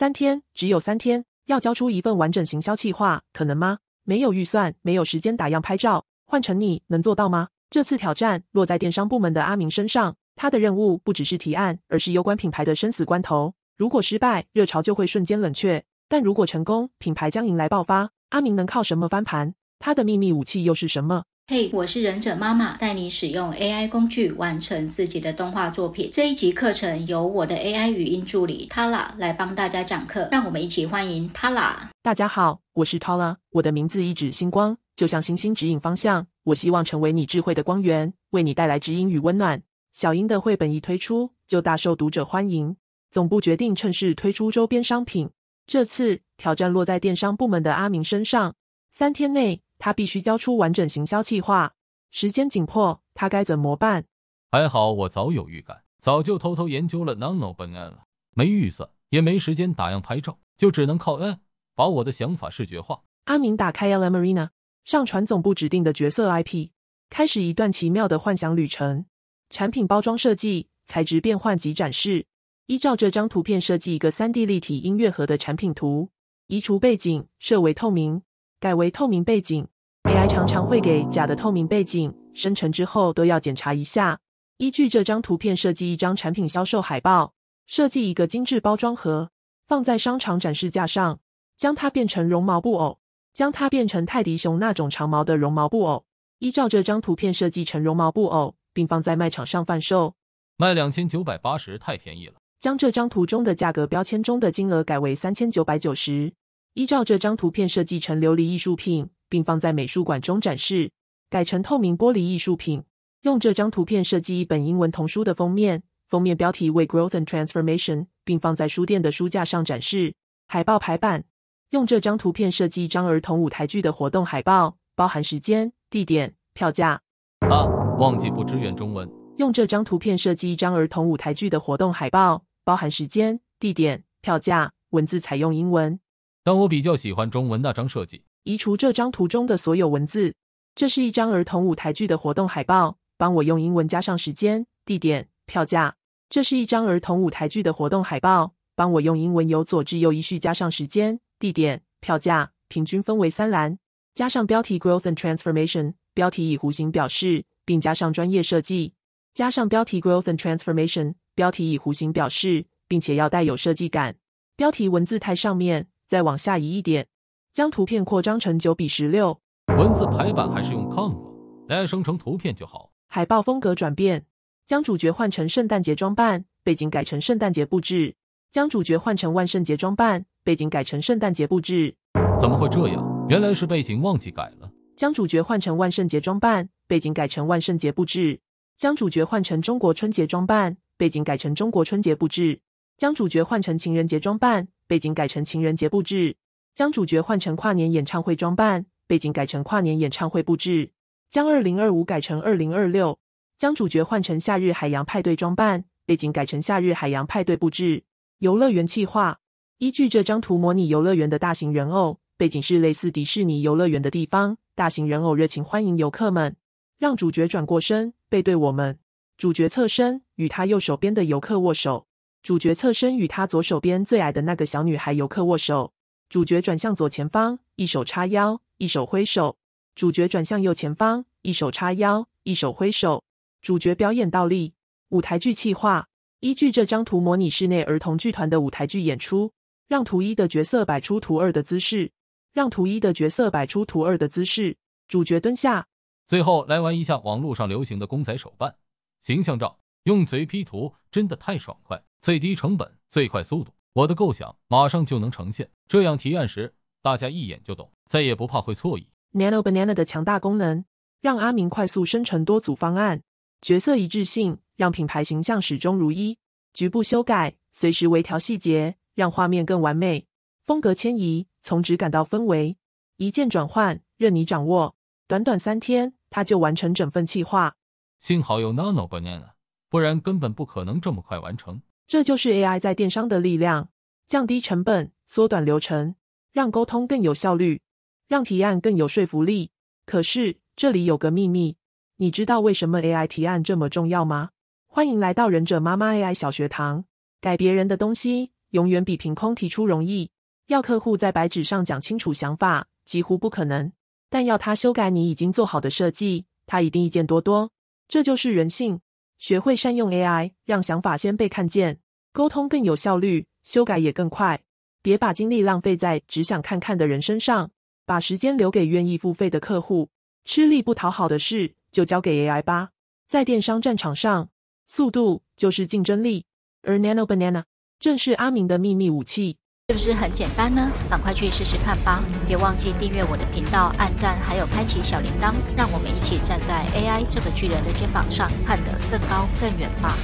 三天，只有三天，要交出一份完整行销计划，可能吗？没有预算，没有时间打样拍照，换成你能做到吗？这次挑战落在电商部门的阿明身上，他的任务不只是提案，而是攸关品牌的生死关头。如果失败，热潮就会瞬间冷却；但如果成功，品牌将迎来爆发。阿明能靠什么翻盘？他的秘密武器又是什么？嘿，我是忍者妈妈，带你使用 AI 工具完成自己的动画作品。这一集课程由我的 AI 语音助理 Tala 来帮大家讲课。让我们一起欢迎 Tala。大家好，我是 Tala，我的名字一指星光，就像星星指引方向。我希望成为你智慧的光源，为你带来指引与温暖。小英的绘本一推出就大受读者欢迎，总部决定趁势推出周边商品。这次挑战落在电商部门的阿明身上，三天内。他必须交出完整行销计划，时间紧迫，他该怎么办？还好我早有预感，早就偷偷研究了 Nano N 案了。没预算，也没时间打样拍照，就只能靠 N 把我的想法视觉化。阿明打开 L M Marina，上传总部指定的角色 IP，开始一段奇妙的幻想旅程。产品包装设计、材质变换及展示，依照这张图片设计一个三 D 立体音乐盒的产品图，移除背景，设为透明。改为透明背景，AI 常常会给假的透明背景生成之后都要检查一下。依据这张图片设计一张产品销售海报，设计一个精致包装盒，放在商场展示架上。将它变成绒毛布偶，将它变成泰迪熊那种长毛的绒毛布偶。依照这张图片设计成绒毛布偶，并放在卖场上贩售。卖两千九百八十太便宜了，将这张图中的价格标签中的金额改为三千九百九十。依照这张图片设计成琉璃艺术品，并放在美术馆中展示。改成透明玻璃艺术品。用这张图片设计一本英文童书的封面，封面标题为《Growth and Transformation》，并放在书店的书架上展示。海报排版。用这张图片设计一张儿童舞台剧的活动海报，包含时间、地点、票价。啊，忘记不支援中文。用这张图片设计一张儿童舞台剧的活动海报，包含时间、地点、票价，文字采用英文。但我比较喜欢中文那张设计。移除这张图中的所有文字。这是一张儿童舞台剧的活动海报，帮我用英文加上时间、地点、票价。这是一张儿童舞台剧的活动海报，帮我用英文由左至右依序加上时间、地点、票价，平均分为三栏，加上标题 “Growth and Transformation”，标题以弧形表示，并加上专业设计。加上标题 “Growth and Transformation”，标题以弧形表示，并且要带有设计感。标题文字太上面。再往下移一点，将图片扩张成九比十六。文字排版还是用 c o m 吧，a 生成图片就好。海报风格转变，将主角换成圣诞节装扮，背景改成圣诞节布置。将主角换成万圣节装扮，背景改成圣诞节布置。怎么会这样？原来是背景忘记改了。将主角换成万圣节装扮，背景改成万圣节布置。将主角换成中国春节装扮，背景改成中国春节布置。将主角换成情人节装扮。背景改成情人节布置，将主角换成跨年演唱会装扮。背景改成跨年演唱会布置，将二零二五改成二零二六，将主角换成夏日海洋派对装扮。背景改成夏日海洋派对布置。游乐园气画，依据这张图模拟游乐园的大型人偶，背景是类似迪士尼游乐园的地方。大型人偶热情欢迎游客们，让主角转过身背对我们，主角侧身与他右手边的游客握手。主角侧身与他左手边最矮的那个小女孩游客握手。主角转向左前方，一手叉腰，一手挥手。主角转向右前方，一手叉腰，一手挥手。主角表演倒立。舞台剧气化，依据这张图模拟室内儿童剧团的舞台剧演出。让图一的角色摆出图二的姿势。让图一的角色摆出图二的姿势。主角蹲下。最后来玩一下网络上流行的公仔手办形象照，用嘴 P 图真的太爽快。最低成本，最快速度，我的构想马上就能呈现。这样提案时，大家一眼就懂，再也不怕会错意。Nano Banana 的强大功能，让阿明快速生成多组方案，角色一致性让品牌形象始终如一，局部修改随时微调细节，让画面更完美。风格迁移，从质感到氛围，一键转换，任你掌握。短短三天，他就完成整份企划。幸好有 Nano Banana，不然根本不可能这么快完成。这就是 AI 在电商的力量，降低成本，缩短流程，让沟通更有效率，让提案更有说服力。可是这里有个秘密，你知道为什么 AI 提案这么重要吗？欢迎来到忍者妈妈 AI 小学堂。改别人的东西，永远比凭空提出容易。要客户在白纸上讲清楚想法，几乎不可能。但要他修改你已经做好的设计，他一定意见多多。这就是人性。学会善用 AI，让想法先被看见，沟通更有效率，修改也更快。别把精力浪费在只想看看的人身上，把时间留给愿意付费的客户。吃力不讨好的事就交给 AI 吧。在电商战场上，速度就是竞争力，而 Nano Banana 正是阿明的秘密武器。是不是很简单呢？赶快去试试看吧！别忘记订阅我的频道、按赞，还有开启小铃铛。让我们一起站在 AI 这个巨人的肩膀上，看得更高更远吧！